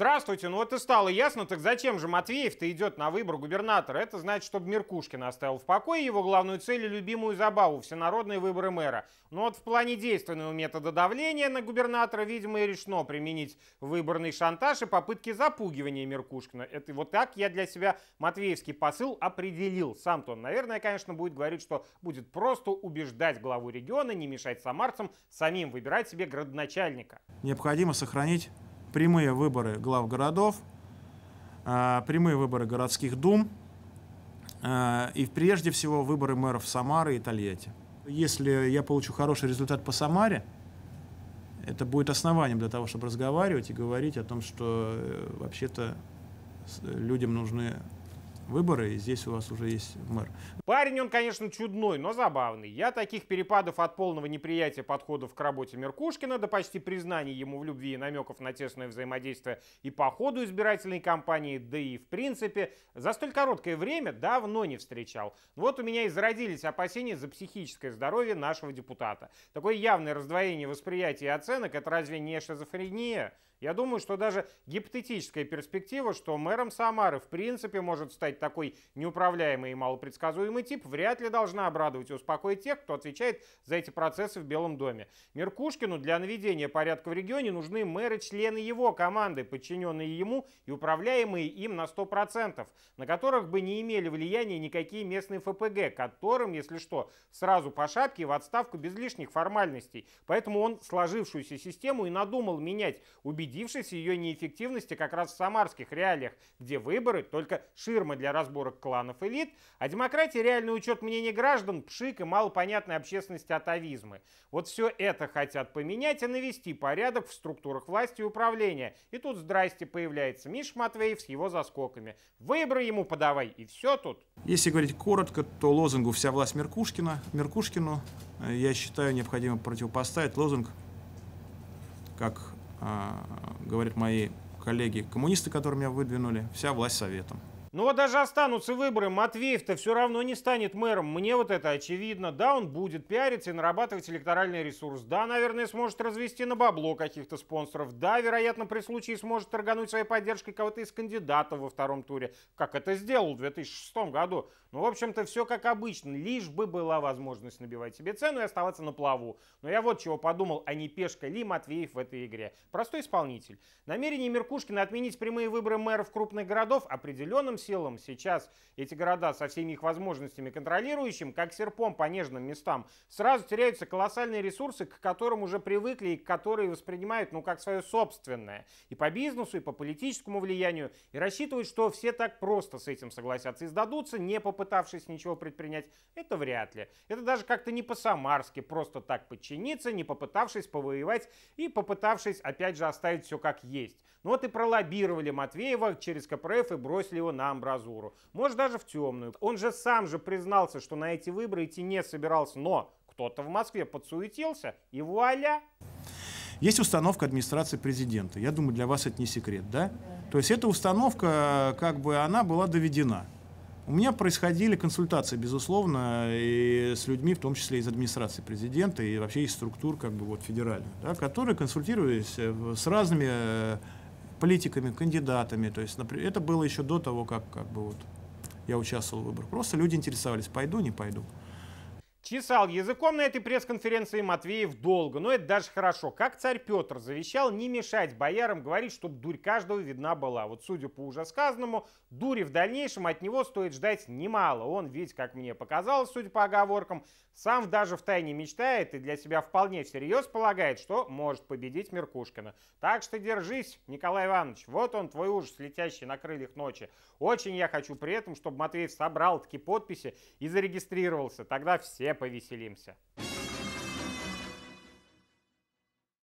Здравствуйте, ну вот и стало ясно, так зачем же Матвеев-то идет на выбор губернатора? Это значит, чтобы Меркушкин оставил в покое его главную цель и любимую забаву – всенародные выборы мэра. Но ну вот в плане действенного метода давления на губернатора, видимо, и решено применить выборный шантаж и попытки запугивания Меркушкина. Это вот так я для себя матвеевский посыл определил. Сам-то он, наверное, конечно, будет говорить, что будет просто убеждать главу региона, не мешать самарцам самим выбирать себе градоначальника. Необходимо сохранить прямые выборы глав городов, а, прямые выборы городских дум а, и прежде всего выборы мэров Самары и Тольятти. Если я получу хороший результат по Самаре, это будет основанием для того, чтобы разговаривать и говорить о том, что э, вообще-то людям нужны выборы, и здесь у вас уже есть мэр. Парень, он, конечно, чудной, но забавный. Я таких перепадов от полного неприятия подходов к работе Меркушкина до почти признания ему в любви и намеков на тесное взаимодействие и по ходу избирательной кампании, да и в принципе, за столь короткое время давно не встречал. Вот у меня и зародились опасения за психическое здоровье нашего депутата. Такое явное раздвоение восприятия и оценок – это разве не шизофрения? Я думаю, что даже гипотетическая перспектива, что мэром Самары в принципе может стать такой неуправляемый и малопредсказуемый тип вряд ли должна обрадовать и успокоить тех, кто отвечает за эти процессы в Белом доме. Меркушкину для наведения порядка в регионе нужны мэры-члены его команды, подчиненные ему и управляемые им на 100%, на которых бы не имели влияния никакие местные ФПГ, которым, если что, сразу по шапке в отставку без лишних формальностей. Поэтому он сложившуюся систему и надумал менять, убедившись в ее неэффективности как раз в самарских реалиях, где выборы только ширма для для разборок кланов элит, а демократия – реальный учет мнений граждан, пшик и малопонятной общественности атовизмы. Вот все это хотят поменять и навести порядок в структурах власти и управления. И тут здрасте появляется Миш Матвеев с его заскоками. Выборы ему подавай, и все тут. Если говорить коротко, то лозунгу «Вся власть Меркушкина», Меркушкину, э, я считаю, необходимо противопоставить лозунг, как э, говорят мои коллеги-коммунисты, которые меня выдвинули, «Вся власть Советом». Ну вот даже останутся выборы, Матвеев-то все равно не станет мэром. Мне вот это очевидно. Да, он будет пиариться и нарабатывать электоральный ресурс. Да, наверное, сможет развести на бабло каких-то спонсоров. Да, вероятно, при случае сможет торгануть своей поддержкой кого-то из кандидатов во втором туре, как это сделал в 2006 году. Ну, в общем-то, все как обычно. Лишь бы была возможность набивать себе цену и оставаться на плаву. Но я вот чего подумал, а не пешка ли Матвеев в этой игре. Простой исполнитель. Намерение Меркушкина отменить прямые выборы мэров крупных городов определенным силам сейчас эти города со всеми их возможностями контролирующим, как серпом по нежным местам, сразу теряются колоссальные ресурсы, к которым уже привыкли и которые воспринимают, ну, как свое собственное. И по бизнесу, и по политическому влиянию. И рассчитывают, что все так просто с этим согласятся и сдадутся, не попытавшись ничего предпринять. Это вряд ли. Это даже как-то не по-самарски просто так подчиниться, не попытавшись повоевать и попытавшись, опять же, оставить все как есть. Ну вот и пролоббировали Матвеева через КПРФ и бросили его на амбразуру, может даже в темную. Он же сам же признался, что на эти выборы идти не собирался, но кто-то в Москве подсуетился, и вуаля! Есть установка администрации президента. Я думаю, для вас это не секрет, да? То есть эта установка, как бы она была доведена. У меня происходили консультации, безусловно, и с людьми, в том числе из администрации президента и вообще из структур как бы вот федеральных, да, которые консультировались э, с разными э, политиками, кандидатами. То есть, например, это было еще до того, как, как бы вот я участвовал в выборах. Просто люди интересовались, пойду, не пойду. Чесал языком на этой пресс-конференции Матвеев долго, но это даже хорошо. Как царь Петр завещал не мешать боярам говорить, чтобы дурь каждого видна была. Вот судя по уже сказанному, дури в дальнейшем от него стоит ждать немало. Он ведь, как мне показалось, судя по оговоркам, сам даже в тайне мечтает и для себя вполне всерьез полагает, что может победить Меркушкина. Так что держись, Николай Иванович, вот он твой ужас, летящий на крыльях ночи. Очень я хочу при этом, чтобы Матвеев собрал такие подписи и зарегистрировался. Тогда все повеселимся.